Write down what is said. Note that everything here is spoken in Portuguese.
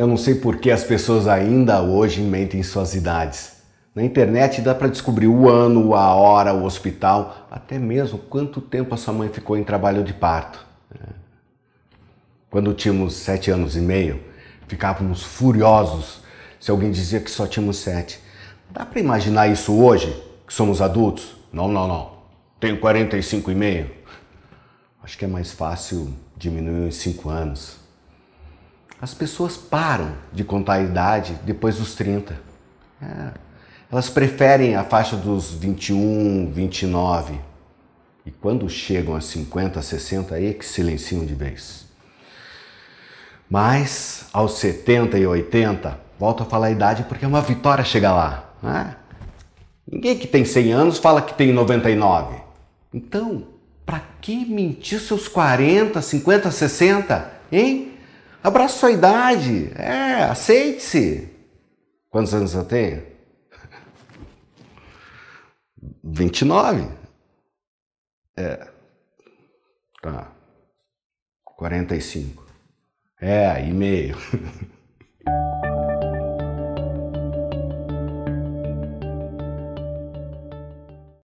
Eu não sei por que as pessoas ainda hoje mentem suas idades. Na internet dá para descobrir o ano, a hora, o hospital, até mesmo quanto tempo a sua mãe ficou em trabalho de parto. Quando tínhamos sete anos e meio, ficávamos furiosos se alguém dizia que só tínhamos sete. Dá para imaginar isso hoje, que somos adultos? Não, não, não. Tenho 45 e meio. Acho que é mais fácil diminuir em cinco anos. As pessoas param de contar a idade depois dos 30. É. Elas preferem a faixa dos 21, 29. E quando chegam a 50, 60, aí é que silenciam de vez. Mas aos 70 e 80, volto a falar a idade porque é uma vitória chegar lá. Né? Ninguém que tem 100 anos fala que tem 99. Então, para que mentir seus 40, 50, 60, hein? Abraça sua idade. É, aceite-se. Quantos anos eu tenho? 29. É. Tá. 45. É, e meio.